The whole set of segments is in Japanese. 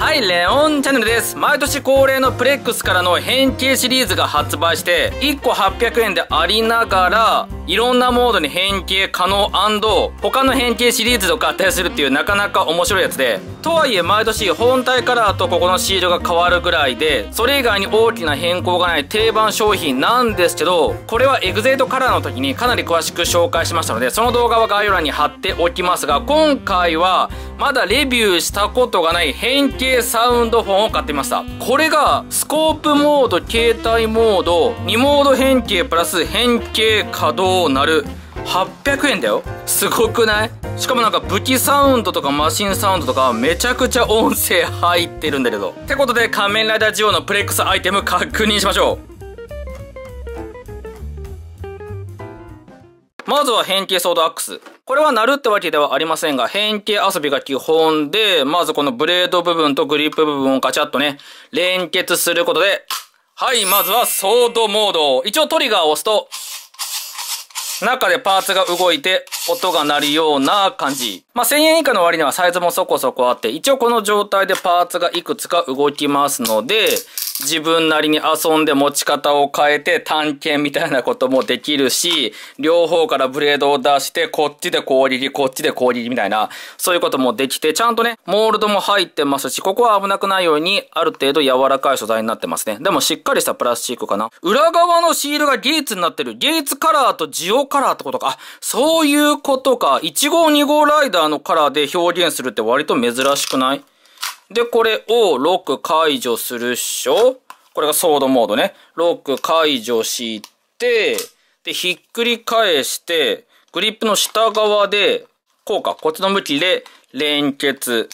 はい、レオンチャンネルです。毎年恒例のプレックスからの変形シリーズが発売して、1個800円でありながら、いろんなモードに変形可能他の変形シリーズと合体するっていうなかなか面白いやつで、とはいえ毎年本体カラーとここのシールが変わるぐらいで、それ以外に大きな変更がない定番商品なんですけど、これはエグゼイトカラーの時にかなり詳しく紹介しましたので、その動画は概要欄に貼っておきますが、今回はまだレビューしたことがない変形サウンドフォンを買ってました。これが、スコープモード、携帯モード、2モード変形プラス変形可動なる。800円だよすごくないしかもなんか武器サウンドとかマシンサウンドとかめちゃくちゃ音声入ってるんだけど。ってことで仮面ライダージオのプレックスアイテム確認しましょう。まずは変形ソードアックス。これはなるってわけではありませんが、変形遊びが基本で、まずこのブレード部分とグリップ部分をガチャッとね、連結することで、はい、まずはソードモード。一応トリガーを押すと、中でパーツが動いて音が鳴るような感じ。まあ、1000円以下の割にはサイズもそこそこあって、一応この状態でパーツがいくつか動きますので、自分なりに遊んで持ち方を変えて探検みたいなこともできるし、両方からブレードを出して、こっちで攻撃、こっちで攻撃みたいな、そういうこともできて、ちゃんとね、モールドも入ってますし、ここは危なくないように、ある程度柔らかい素材になってますね。でもしっかりしたプラスチックかな。裏側のシールがゲイツになってる。ゲイツカラーとジオカラーってことか。あ、そういうことか。1号2号ライダーのカラーで表現するって割と珍しくないで、これをロック解除するっしょこれがソードモードね。ロック解除して、で、ひっくり返して、グリップの下側で、こうか、こっちの向きで連結。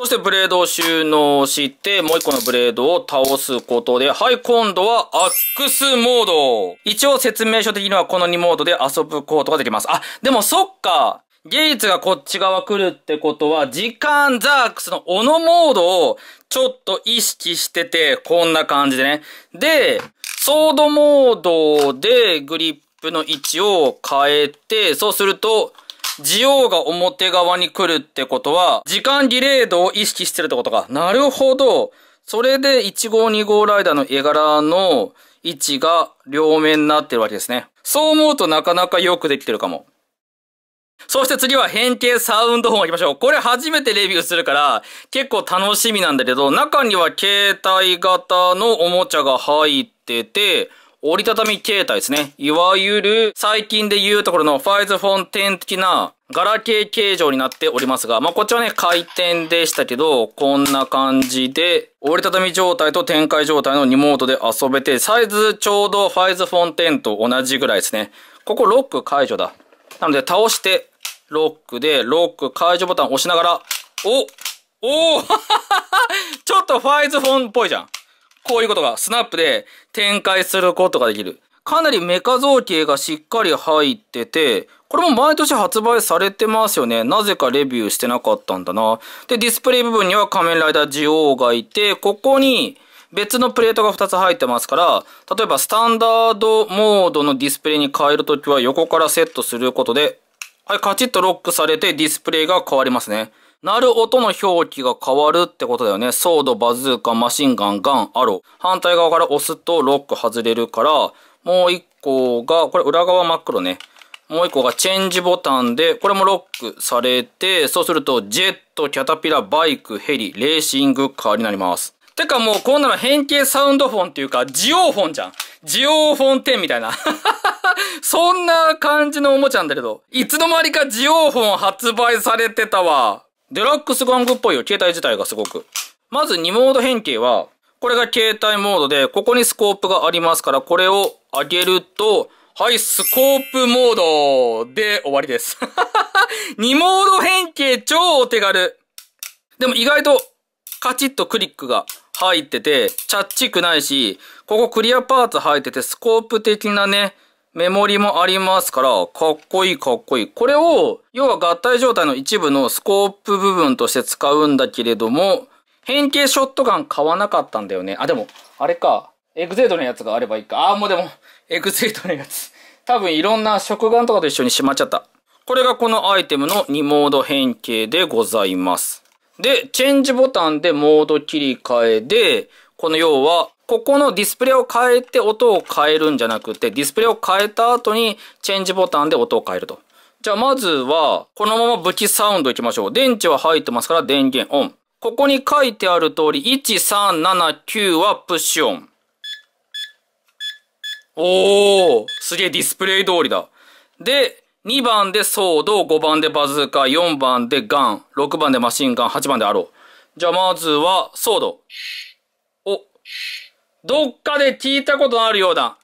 そしてブレードを収納して、もう一個のブレードを倒すことで、はい、今度はアックスモード。一応説明書的にはこの2モードで遊ぶことができます。あ、でもそっか。ゲイツがこっち側来るってことは、時間ザークスのオノモードをちょっと意識してて、こんな感じでね。で、ソードモードでグリップの位置を変えて、そうすると、ジオウが表側に来るってことは、時間ディレードを意識してるってことか。なるほど。それで1号2号ライダーの絵柄の位置が両面になってるわけですね。そう思うとなかなかよくできてるかも。そして次は変形サウンドホン行きましょう。これ初めてレビューするから、結構楽しみなんだけど、中には携帯型のおもちゃが入ってて、折りたたみ携帯ですね。いわゆる最近で言うところのファイズフォン10的なガラケー形状になっておりますが、まあ、こっちはね、回転でしたけど、こんな感じで、折りたたみ状態と展開状態のリモートで遊べて、サイズちょうどファイズフォン10と同じぐらいですね。ここロック解除だ。なので倒してロックで、ロック解除ボタン押しながら、おおお ちょっとファイズフォンっぽいじゃん。こういうことが、スナップで展開することができる。かなりメカ造形がしっかり入ってて、これも毎年発売されてますよね。なぜかレビューしてなかったんだな。で、ディスプレイ部分には仮面ライダージオウがいて、ここに別のプレートが2つ入ってますから、例えばスタンダードモードのディスプレイに変えるときは横からセットすることで、はい、カチッとロックされてディスプレイが変わりますね。鳴る音の表記が変わるってことだよね。ソード、バズーカ、マシンガン、ガン、アロー。反対側から押すとロック外れるから、もう一個が、これ裏側真っ黒ね。もう一個がチェンジボタンで、これもロックされて、そうするとジェット、キャタピラ、バイク、ヘリ、レーシングカーになります。てかもうこんなの変形サウンドフォンっていうか、ジオーフォンじゃん。ジオーフォン10みたいな。そんな感じのおもちゃなんだけど、いつの間にかジオーフォン発売されてたわ。デラックス玩具っぽいよ、携帯自体がすごく。まず2モード変形は、これが携帯モードで、ここにスコープがありますから、これを上げると、はい、スコープモードで終わりです。2 モード変形超お手軽。でも意外とカチッとクリックが入ってて、チャッチくないし、ここクリアパーツ入ってて、スコープ的なね、メモリもありますから、かっこいいかっこいい。これを、要は合体状態の一部のスコープ部分として使うんだけれども、変形ショットガン買わなかったんだよね。あ、でも、あれか。エグゼートのやつがあればいいか。あ、もうでも、エグゼートのやつ。多分いろんな食玩とかと一緒にしまっちゃった。これがこのアイテムの2モード変形でございます。で、チェンジボタンでモード切り替えで、この要はここのディスプレイを変えて音を変えるんじゃなくて、ディスプレイを変えた後にチェンジボタンで音を変えると。じゃあまずは、このまま武器サウンドいきましょう。電池は入ってますから電源オン。ここに書いてある通り、1379はプッシュオン。おーすげえディスプレイ通りだ。で、2番でソード、5番でバズーカ、4番でガン、6番でマシンガン、8番でアロー。じゃあまずは、ソード。お。どっかで聞いたことのあるような、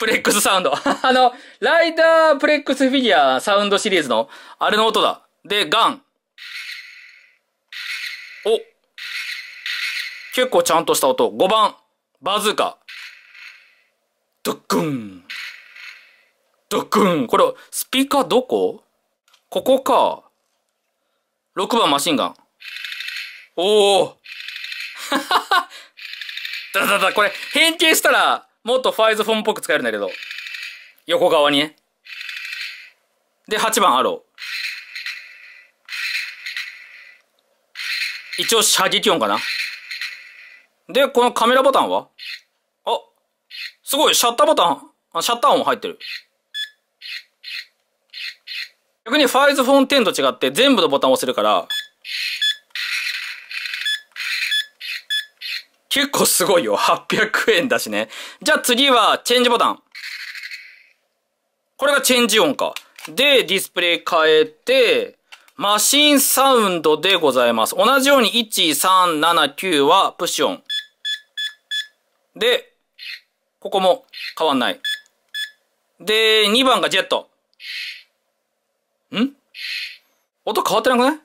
プレックスサウンド。あの、ライダープレックスフィギュアサウンドシリーズの、あれの音だ。で、ガン。お。結構ちゃんとした音。5番。バズーカ。ドックン。ドックン。これ、スピーカーどこここか。6番マシンガン。おお。だだだ、これ、変形したら、もっとファイズフォンっぽく使えるんだけど。横側にね。で、8番アロー。一応射撃音かな。で、このカメラボタンはあ、すごい、シャッターボタン、あシャッター音入ってる。逆にファイズフォン10と違って全部のボタンを押せるから、結構すごいよ。800円だしね。じゃあ次は、チェンジボタン。これがチェンジ音か。で、ディスプレイ変えて、マシンサウンドでございます。同じように1379はプッシュ音。で、ここも変わんない。で、2番がジェット。ん音変わってなくない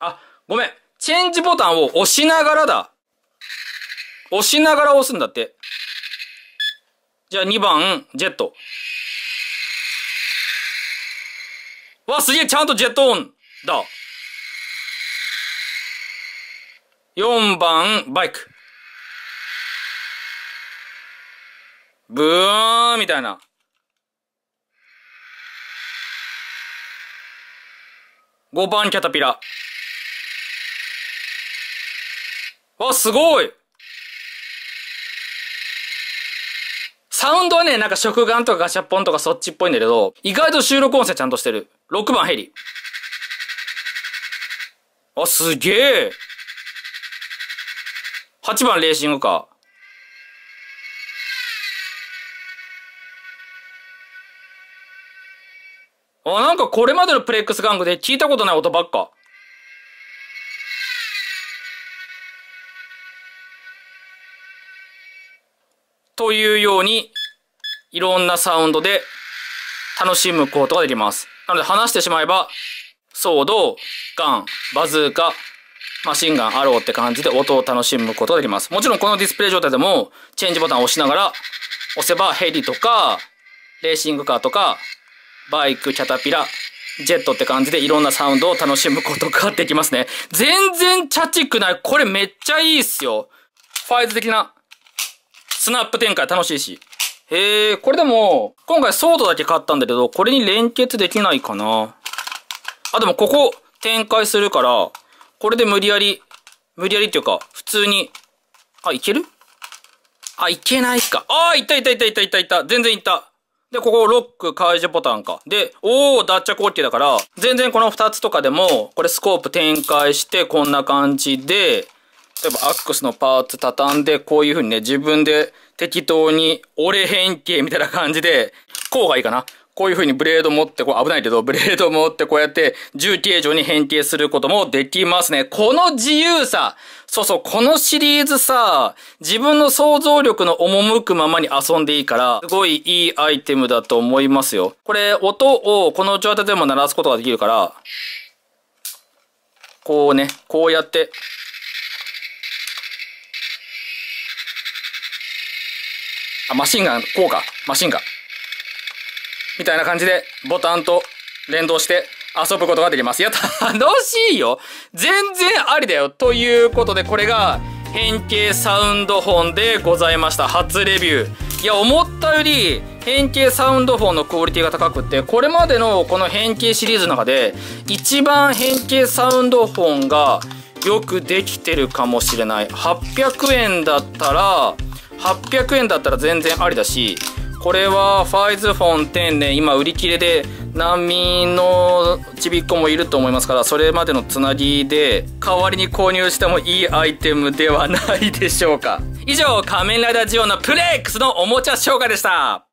あ、ごめん。チェンジボタンを押しながらだ。押しながら押すんだって。じゃあ2番、ジェット。わ、すげえ、ちゃんとジェットオンだ。4番、バイク。ブーンみたいな。5番、キャタピラ。わ、すごいサウンドはね、なんか食玩とかガシャポンとかそっちっぽいんだけど、意外と収録音声ちゃんとしてる。6番ヘリ。あ、すげえ。8番レーシングカー。あ、なんかこれまでのプレックス玩具で聞いたことない音ばっか。というように、いろんなサウンドで楽しむことができます。なので話してしまえば、ソード、ガン、バズーカ、マシンガン、アローって感じで音を楽しむことができます。もちろんこのディスプレイ状態でも、チェンジボタンを押しながら、押せばヘリとか、レーシングカーとか、バイク、キャタピラ、ジェットって感じでいろんなサウンドを楽しむことができますね。全然チャチくない。これめっちゃいいっすよ。ファイズ的なスナップ展開楽しいし。へえ、これでも、今回ソードだけ買ったんだけど、これに連結できないかな。あ、でもここ、展開するから、これで無理やり、無理やりっていうか、普通に、あ、いけるあ、いけないか。ああ、いったいったいったいったいったいた。全然いった。で、ここロック解除ボタンか。で、おー、脱着 OK だから、全然この2つとかでも、これスコープ展開して、こんな感じで、例えばアックスのパーツ畳んで、こういう風にね、自分で適当に折れ変形みたいな感じで、こうがいいかな。こういう風にブレード持って、こう危ないけど、ブレード持ってこうやって重形状に変形することもできますね。この自由さそうそう、このシリーズさ、自分の想像力の赴くままに遊んでいいから、すごいいいアイテムだと思いますよ。これ、音をこの内股でも鳴らすことができるから、こうね、こうやって、あ、マシンガン、こうか。マシンガン。みたいな感じで、ボタンと連動して遊ぶことができます。いや、楽しいよ全然ありだよということで、これが変形サウンドフォンでございました。初レビュー。いや、思ったより変形サウンドフォンのクオリティが高くって、これまでのこの変形シリーズの中で、一番変形サウンドフォンがよくできてるかもしれない。800円だったら、800円だったら全然ありだしこれはファイズフォン10で今売り切れで難民のちびっ子もいると思いますからそれまでのつなぎで代わりに購入してもいいアイテムではないでしょうか以上仮面ライダージオのプレックスのおもちゃ紹介でした